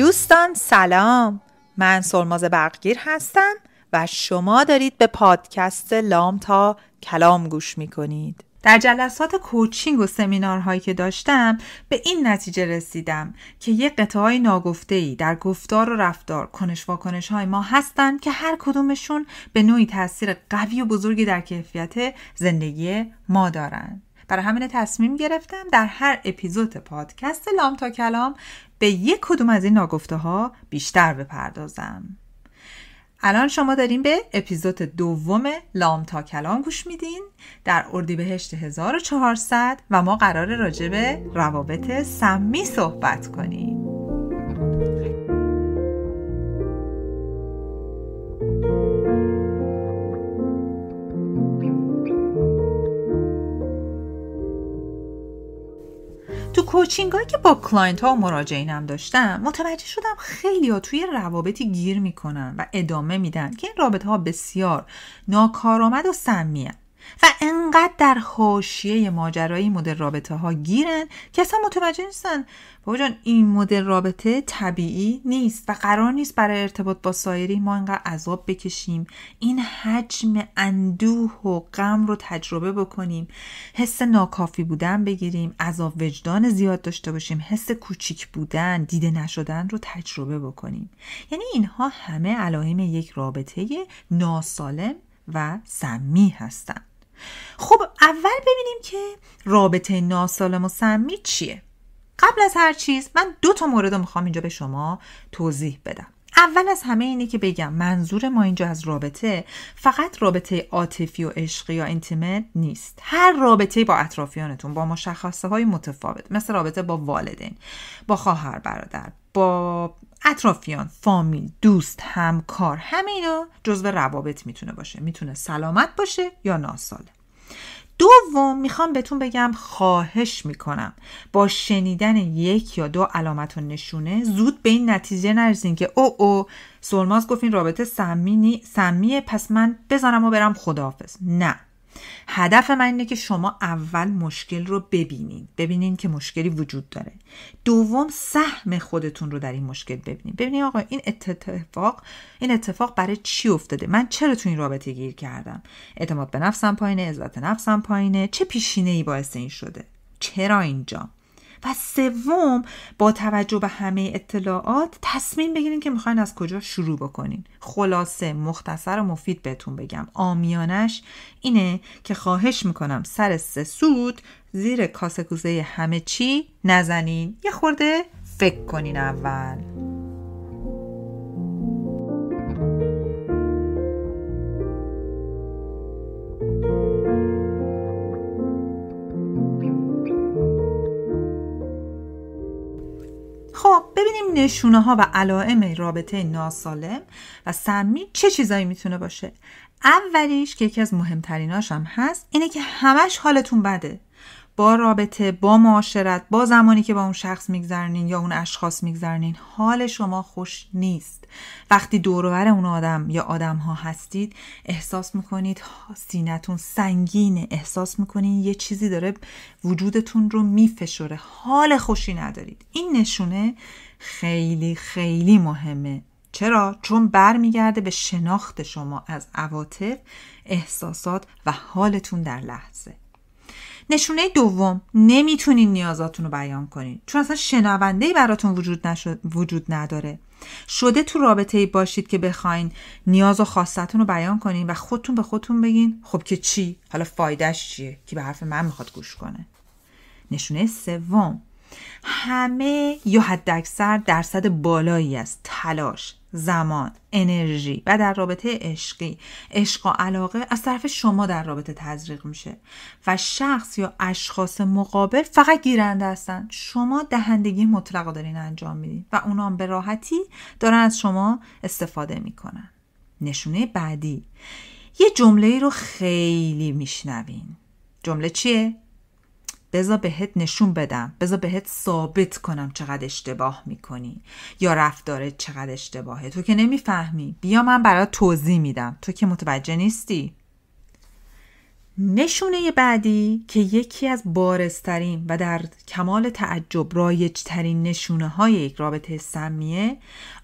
دوستان سلام من سلماز برقگیر هستم و شما دارید به پادکست لام تا کلام گوش می کنید. در جلسات کوچینگ و سمینارهایی که داشتم به این نتیجه رسیدم که یه قطعه های ناگفته ای در گفتار و رفتار کنش واکنش های ما هستند که هر کدومشون به نوعی تاثیر قوی و بزرگی در کیفیت زندگی ما دارند. برای همین تصمیم گرفتم در هر اپیزود پادکست لام تا کلام به یک کدوم از این ناگفته ها بیشتر بپردازم الان شما دارین به اپیزود دوم لام تا کلام گوش میدین در اردیبهشت 1400 و ما قرار راجع به روابط سمی صحبت کنیم هایی که با کلاینت ها و مراجعینم داشتم متوجه شدم خیلی ها توی روابطی گیر میکنن و ادامه میدن که این رابطه ها بسیار ناکارآمد و سمیه و انقدر در حاشیه ماجرای مدل رابطه ها گیرن که اصلا متوجه نیستن بابا جان این مدل رابطه طبیعی نیست و قرار نیست برای ارتباط با سایری ما انقدر عذاب بکشیم این حجم اندوه و غم رو تجربه بکنیم حس ناکافی بودن بگیریم عذاب وجدان زیاد داشته باشیم حس کوچیک بودن دیده نشدن رو تجربه بکنیم یعنی اینها همه علائم یک رابطه ناسالم و سمی هستند خب اول ببینیم که رابطه ناسالم و سمی چیه قبل از هر چیز من دو تا مورد رو میخوام اینجا به شما توضیح بدم اول از همه اینه که بگم منظور ما اینجا از رابطه فقط رابطه عاطفی و عشقی یا اینتیمت نیست هر رابطه با اطرافیانتون با مشخصه های متفاوت مثل رابطه با والدین با خواهر برادر با اطرافیان فامیل دوست همکار همه اینا جزو روابط میتونه باشه میتونه سلامت باشه یا ناسالم دوم میخوام بهتون بگم خواهش میکنم با شنیدن یک یا دو علامت و نشونه زود به این نتیجه نرسین که او او سلماز گفت این رابطه سمی, سمیه پس من بزنم و برم خداحافظ نه هدف من اینه که شما اول مشکل رو ببینید ببینید که مشکلی وجود داره دوم سهم خودتون رو در این مشکل ببینید ببینین آقا این اتفاق این اتفاق برای چی افتاده من چرا تو این رابطه گیر کردم اعتماد به نفسم پایینه عزت نفسم پایینه چه پیشینه ای باعث این شده چرا اینجا و سوم با توجه به همه اطلاعات تصمیم بگیرین که میخواین از کجا شروع بکنین خلاصه مختصر و مفید بهتون بگم آمیانش اینه که خواهش میکنم سر سه سود زیر کاسه همه چی نزنین یه خورده فکر کنین اول خب ببینیم نشونه ها و علائم رابطه ناسالم و سمی چه چیزایی میتونه باشه اولیش که یکی از مهمتریناش هم هست اینه که همش حالتون بده با رابطه با معاشرت با زمانی که با اون شخص میگذرنین یا اون اشخاص میگذرنین حال شما خوش نیست وقتی دوروبر اون آدم یا آدم ها هستید احساس میکنید سینتون سنگینه احساس میکنین یه چیزی داره وجودتون رو میفشره حال خوشی ندارید این نشونه خیلی خیلی مهمه چرا؟ چون برمیگرده به شناخت شما از عواطف، احساسات و حالتون در لحظه. نشونه دوم نمیتونین نیازاتون رو بیان کنین چون اصلا شنونده براتون وجود, وجود نداره شده تو رابطه ای باشید که بخواین نیاز و خواستتون رو بیان کنین و خودتون به خودتون بگین خب که چی حالا فایدهش چیه که به حرف من میخواد گوش کنه نشونه سوم همه یا حداکثر درصد بالایی از تلاش زمان، انرژی و در رابطه عشقی، عشق و علاقه از طرف شما در رابطه تزریق میشه و شخص یا اشخاص مقابل فقط گیرنده هستن. شما دهندگی مطلق دارین انجام میدین و اونا به راحتی دارن از شما استفاده میکنن. نشونه بعدی یه جمله رو خیلی میشنوین. جمله چیه؟ بزا بهت نشون بدم بزا بهت ثابت کنم چقدر اشتباه میکنی یا رفتارت چقدر اشتباهه تو که نمیفهمی بیا من برات توضیح میدم تو که متوجه نیستی نشونه بعدی که یکی از بارسترین و در کمال تعجب رایجترین نشونه های یک رابطه سمیه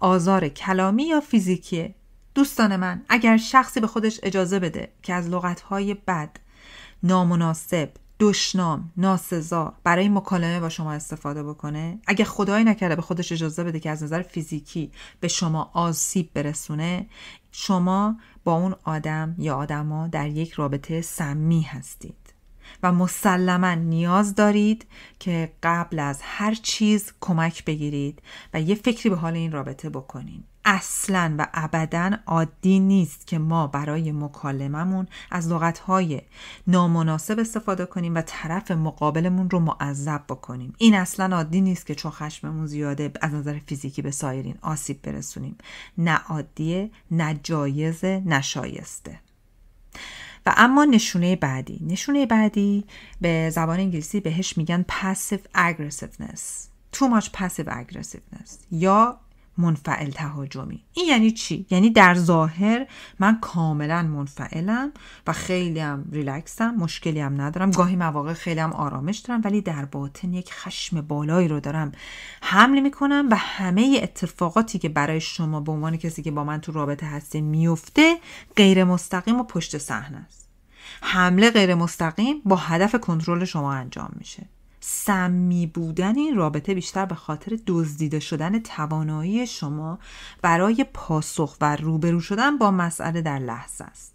آزار کلامی یا فیزیکیه دوستان من اگر شخصی به خودش اجازه بده که از لغتهای بد نامناسب دشنام ناسزا برای مکالمه با شما استفاده بکنه اگه خدایی نکرده به خودش اجازه بده که از نظر فیزیکی به شما آسیب برسونه شما با اون آدم یا آدما در یک رابطه سمی هستید و مسلما نیاز دارید که قبل از هر چیز کمک بگیرید و یه فکری به حال این رابطه بکنید اصلا و ابدا عادی نیست که ما برای مکالممون از لغتهای نامناسب استفاده کنیم و طرف مقابلمون رو معذب بکنیم این اصلا عادی نیست که چون خشممون زیاده از نظر فیزیکی به سایرین آسیب برسونیم نه عادیه نه جایزه نه شایسته و اما نشونه بعدی نشونه بعدی به زبان انگلیسی بهش میگن passive aggressiveness too much passive aggressiveness یا منفعل تهاجمی این یعنی چی یعنی در ظاهر من کاملا منفعلم و خیلی هم ریلکسم مشکلی هم ندارم گاهی مواقع خیلی هم آرامش دارم ولی در باطن یک خشم بالایی رو دارم حمل میکنم و همه اتفاقاتی که برای شما به عنوان کسی که با من تو رابطه هستی میفته غیر مستقیم و پشت صحنه است حمله غیر مستقیم با هدف کنترل شما انجام میشه سمی بودن این رابطه بیشتر به خاطر دزدیده شدن توانایی شما برای پاسخ و روبرو شدن با مسئله در لحظه است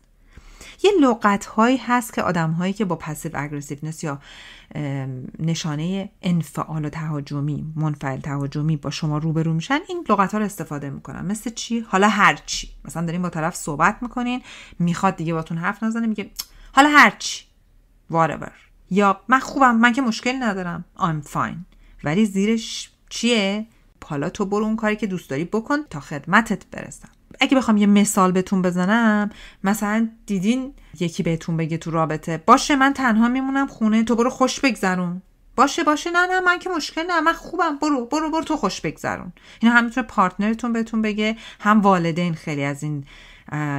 یه لغت هایی هست که آدم هایی که با پسیو اگریسیونس یا نشانه انفعال و تهاجمی منفعل تهاجمی با شما روبرو میشن این لغت ها رو استفاده میکنن مثل چی حالا هر چی مثلا دارین با طرف صحبت میکنین میخواد دیگه باتون حرف نزنه میگه حالا هر چی whatever یا من خوبم من که مشکل ندارم I'm fine ولی زیرش چیه حالا تو برو اون کاری که دوست داری بکن تا خدمتت برسم اگه بخوام یه مثال بهتون بزنم مثلا دیدین یکی بهتون بگه تو رابطه باشه من تنها میمونم خونه تو برو خوش بگذرون باشه باشه نه نه من که مشکل نه من خوبم برو برو برو تو خوش بگذرون اینا هم پارتنرتون بهتون بگه هم والدین خیلی از این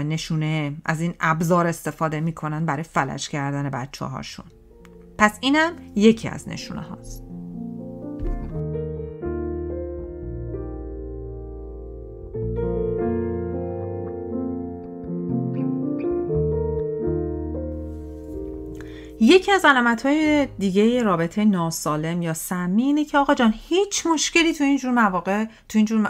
نشونه از این ابزار استفاده میکنن برای فلج کردن بچه هاشون پس اینم یکی از نشونه هاست یکی از علامت های دیگه رابطه ناسالم یا سمی اینه که آقا جان هیچ مشکلی تو اینجور مواقع تو اینجور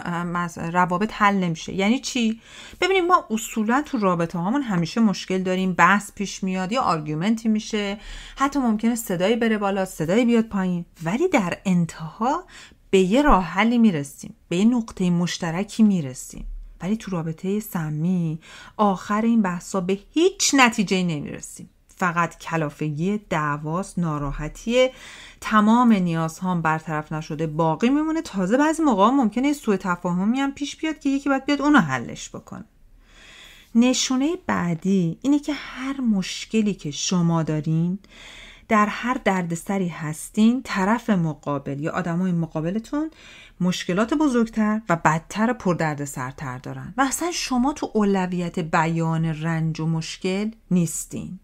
روابط حل نمیشه یعنی چی ببینیم ما اصولا تو رابطه هامون همیشه مشکل داریم بحث پیش میاد یا آرگومنتی میشه حتی ممکنه صدایی بره بالا صدایی بیاد پایین ولی در انتها به یه راه حلی میرسیم به یه نقطه مشترکی میرسیم ولی تو رابطه سمی آخر این بحثا به هیچ نتیجه نمیرسیم فقط کلافگی دعواس، ناراحتی تمام نیازهام برطرف نشده باقی میمونه تازه بعضی موقع ممکنه سوء تفاهمی هم پیش بیاد که یکی باید بیاد اونو حلش بکنه نشونه بعدی اینه که هر مشکلی که شما دارین در هر دردسری هستین طرف مقابل یا آدمای مقابلتون مشکلات بزرگتر و بدتر و پردردسرتر دارن و اصلا شما تو اولویت بیان رنج و مشکل نیستین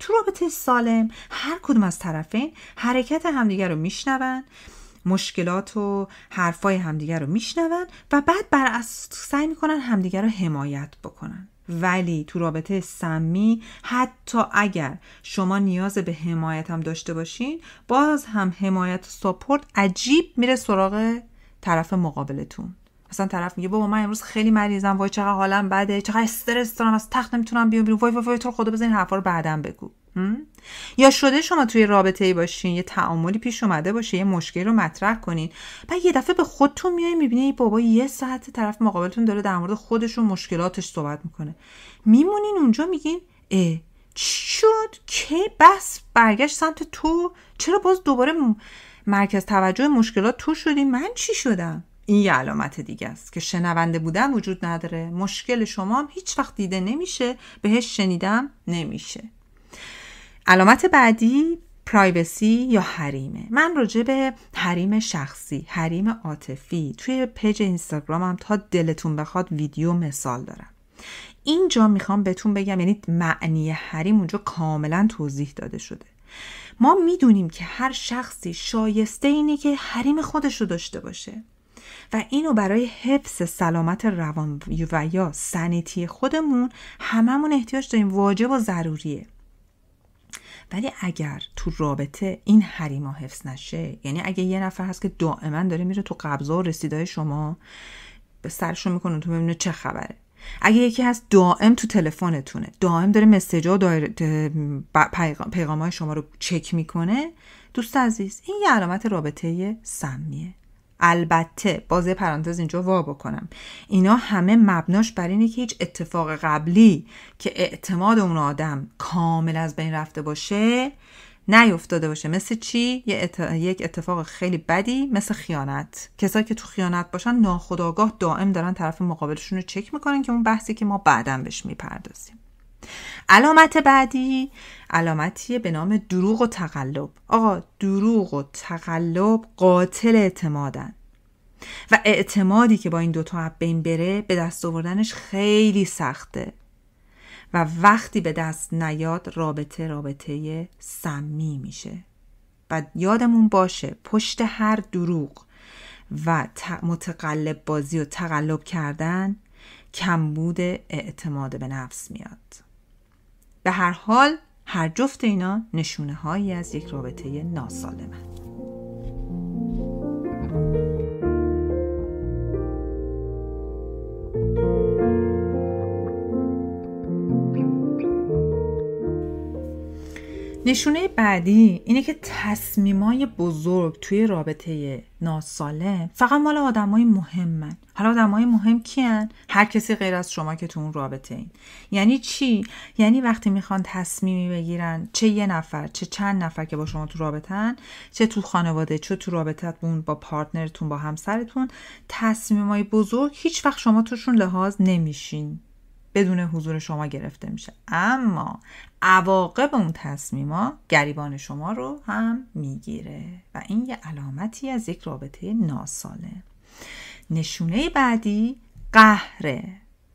تو رابطه سالم هر کدوم از طرفین حرکت همدیگر رو میشنوند مشکلات و حرفای همدیگر رو میشنون و بعد بر اساس سعی میکنن همدیگر رو حمایت بکنن ولی تو رابطه سمی حتی اگر شما نیاز به حمایت هم داشته باشین باز هم حمایت و ساپورت عجیب میره سراغ طرف مقابلتون مثلا طرف میگه بابا من امروز خیلی مریضم وای چقدر حالم بده چقدر استرس دارم از تخت نمیتونم بیام بیرون وای وای وای تو خدا بزنین حرفا بعدم بگو یا شده شما توی رابطه ای باشین یه تعاملی پیش اومده باشه یه مشکل رو مطرح کنین بعد یه دفعه به خودتون میای میبینی بابا یه ساعت طرف مقابلتون داره در مورد خودش و مشکلاتش صحبت میکنه میمونین اونجا میگین اه شد که بس برگشت سمت تو چرا باز دوباره مرکز توجه مشکلات تو شدی من چی شدم این یه علامت دیگه است که شنونده بودن وجود نداره مشکل شما هم هیچ وقت دیده نمیشه بهش شنیدم نمیشه علامت بعدی پرایوسی یا حریمه من راجع به حریم شخصی حریم عاطفی توی پیج اینستاگرامم تا دلتون بخواد ویدیو مثال دارم اینجا میخوام بهتون بگم یعنی معنی حریم اونجا کاملا توضیح داده شده ما میدونیم که هر شخصی شایسته اینه که حریم خودش رو داشته باشه و اینو برای حفظ سلامت روان و یا سنیتی خودمون هممون احتیاج داریم واجب و ضروریه ولی اگر تو رابطه این حریما حفظ نشه یعنی اگه یه نفر هست که دائما داره میره تو قبضه و رسیدای شما به سرشون میکنه تو ببینه چه خبره اگه یکی هست دائم تو تلفنتونه دائم داره مسیجا و پیغام های شما رو چک میکنه دوست عزیز این یه علامت رابطه سمیه البته باز پرانتز اینجا وا بکنم اینا همه مبناش بر اینه که هیچ اتفاق قبلی که اعتماد اون آدم کامل از بین رفته باشه نیفتاده باشه مثل چی یک اتفاق خیلی بدی مثل خیانت کسایی که تو خیانت باشن ناخداگاه دائم دارن طرف مقابلشون رو چک میکنن که اون بحثی که ما بعدا بهش میپردازیم علامت بعدی علامتی به نام دروغ و تقلب آقا دروغ و تقلب قاتل اعتمادن و اعتمادی که با این دوتا از بین بره به دست آوردنش خیلی سخته و وقتی به دست نیاد رابطه رابطه سمی میشه و یادمون باشه پشت هر دروغ و متقلب بازی و تقلب کردن کمبود اعتماد به نفس میاد به هر حال هر جفت اینا نشونه هایی از یک رابطه ناسالمند نشونه بعدی اینه که تصمیمای بزرگ توی رابطه ناسالم فقط مال آدمای مهمن حالا آدمای مهم کیان هر کسی غیر از شما که تو اون رابطه این یعنی چی یعنی وقتی میخوان تصمیمی بگیرن چه یه نفر چه چند نفر که با شما تو رابطن چه تو خانواده چه تو رابطتون با پارتنرتون با همسرتون تصمیمای بزرگ هیچ وقت شما توشون لحاظ نمیشین بدون حضور شما گرفته میشه اما عواقب اون تصمیما گریبان شما رو هم میگیره و این یه علامتی از یک رابطه ناسالم نشونه بعدی قهره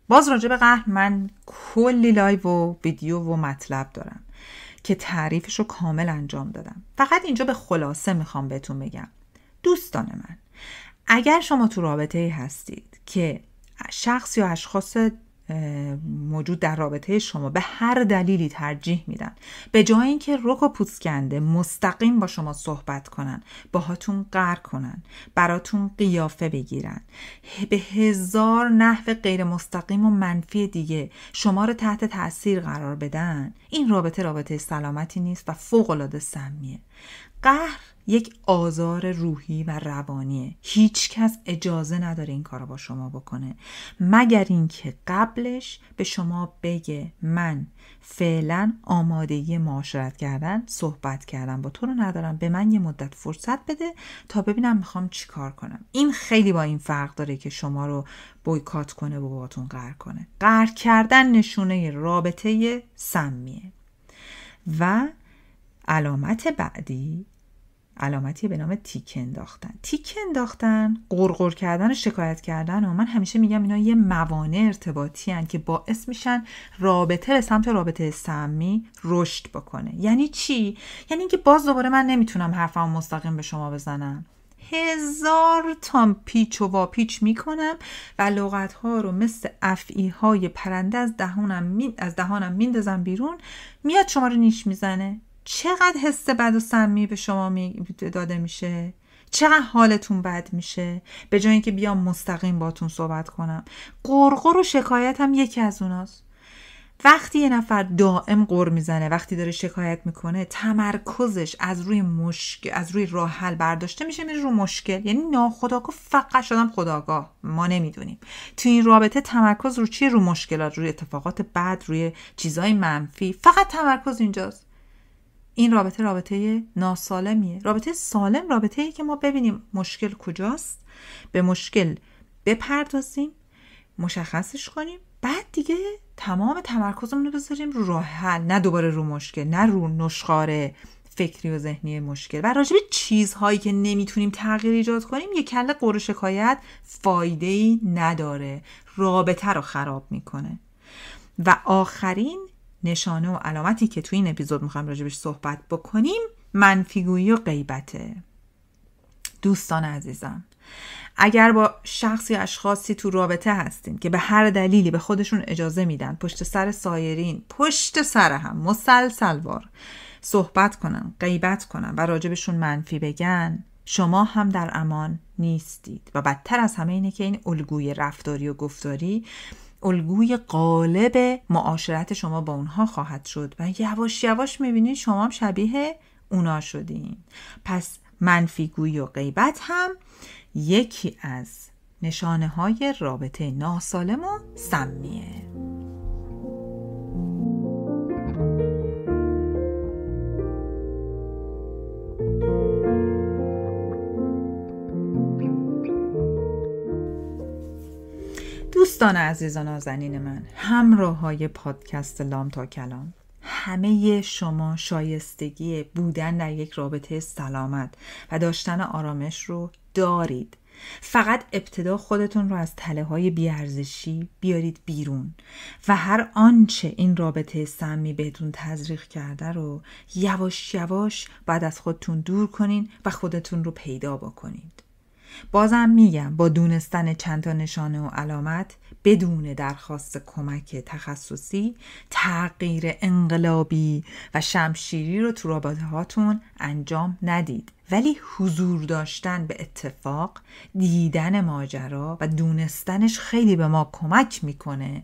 باز راجع به قهر من کلی لایو و ویدیو و مطلب دارم که تعریفش رو کامل انجام دادم فقط اینجا به خلاصه میخوام بهتون بگم دوستان من اگر شما تو رابطه هستید که شخص یا اشخاص موجود در رابطه شما به هر دلیلی ترجیح میدن به جای اینکه رک و پوسکنده مستقیم با شما صحبت کنن باهاتون قر کنن براتون قیافه بگیرن به هزار نحو غیر مستقیم و منفی دیگه شما رو تحت تاثیر قرار بدن این رابطه رابطه سلامتی نیست و فوق العاده سمیه قهر یک آزار روحی و روانیه هیچ کس اجازه نداره این کار با شما بکنه مگر اینکه قبلش به شما بگه من فعلا آمادگی معاشرت کردن صحبت کردم با تو رو ندارم به من یه مدت فرصت بده تا ببینم میخوام چیکار کنم این خیلی با این فرق داره که شما رو بویکات کنه و باتون قهر کنه قهر کردن نشونه رابطه سمیه و علامت بعدی علامتی به نام تیک انداختن تیک انداختن قرقر کردن و شکایت کردن و من همیشه میگم اینا یه موانع ارتباطی هن که باعث میشن رابطه به سمت رابطه سمی رشد بکنه یعنی چی یعنی اینکه باز دوباره من نمیتونم حرفم مستقیم به شما بزنم هزار تا پیچ و واپیچ میکنم و لغت ها رو مثل افعی های پرنده از دهانم از دهانم میندازم بیرون میاد شما رو نیش میزنه چقدر حس بد و سمی به شما داده میشه چقدر حالتون بد میشه به جای اینکه بیام مستقیم باتون صحبت کنم قرقر و شکایت هم یکی از اوناست وقتی یه نفر دائم قر میزنه وقتی داره شکایت میکنه تمرکزش از روی مشکل از روی راه حل برداشته میشه میره رو مشکل یعنی ناخداگاه فقط شدم خداگاه ما نمیدونیم تو این رابطه تمرکز رو چیه؟ رو مشکلات روی اتفاقات بد روی چیزای منفی فقط تمرکز اینجاست این رابطه رابطه ناسالمیه رابطه سالم رابطه ای که ما ببینیم مشکل کجاست به مشکل بپردازیم مشخصش کنیم بعد دیگه تمام تمرکزمون رو بذاریم رو راه حل نه دوباره رو مشکل نه رو نشخار فکری و ذهنی مشکل و راجب چیزهایی که نمیتونیم تغییر ایجاد کنیم یک کله قور شکایت فایده ای نداره رابطه رو خراب میکنه و آخرین نشانه و علامتی که تو این اپیزود میخوایم راجبش صحبت بکنیم منفیگویی و غیبته دوستان عزیزم اگر با شخصی اشخاصی تو رابطه هستین که به هر دلیلی به خودشون اجازه میدن پشت سر سایرین پشت سر هم مسلسلوار صحبت کنن غیبت کنن و راجبشون منفی بگن شما هم در امان نیستید و بدتر از همه اینه که این الگوی رفتاری و گفتاری الگوی قالب معاشرت شما با اونها خواهد شد و یواش یواش میبینید شما هم شبیه اونا شدین پس منفیگوی و غیبت هم یکی از نشانه های رابطه ناسالم و سمیه دوستان عزیز و نازنین من همراه های پادکست لام تا کلام همه شما شایستگی بودن در یک رابطه سلامت و داشتن آرامش رو دارید فقط ابتدا خودتون رو از تله های بیارزشی بیارید بیرون و هر آنچه این رابطه سمی بهتون تزریق کرده رو یواش یواش بعد از خودتون دور کنین و خودتون رو پیدا بکنید بازم میگم با دونستن چند تا نشانه و علامت بدون درخواست کمک تخصصی تغییر انقلابی و شمشیری رو تو رابطه هاتون انجام ندید ولی حضور داشتن به اتفاق دیدن ماجرا و دونستنش خیلی به ما کمک میکنه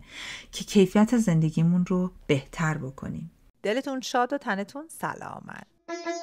که کیفیت زندگیمون رو بهتر بکنیم دلتون شاد و تنتون سلامت